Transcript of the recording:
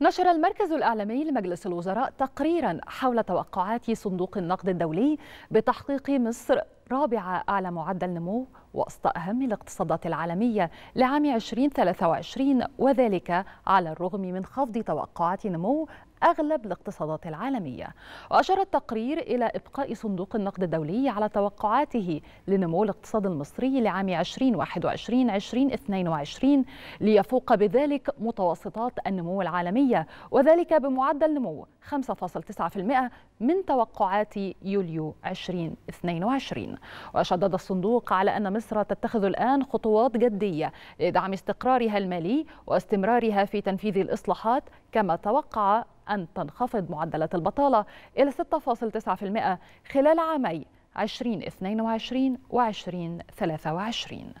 نشر المركز الإعلامي لمجلس الوزراء تقريرا حول توقعات صندوق النقد الدولي بتحقيق مصر رابع أعلى معدل نمو وسط أهم الاقتصادات العالمية لعام 2023 وذلك على الرغم من خفض توقعات نمو أغلب الاقتصادات العالمية وأشار التقرير إلى إبقاء صندوق النقد الدولي على توقعاته لنمو الاقتصاد المصري لعام 2021-2022 ليفوق بذلك متوسطات النمو العالمية وذلك بمعدل نمو 5.9% من توقعات يوليو 2022 وشدد الصندوق على أن مصر مصر تتخذ الآن خطوات جدية لدعم استقرارها المالي واستمرارها في تنفيذ الإصلاحات كما توقع أن تنخفض معدلات البطالة إلى 6.9% خلال عامي 2022 و 2023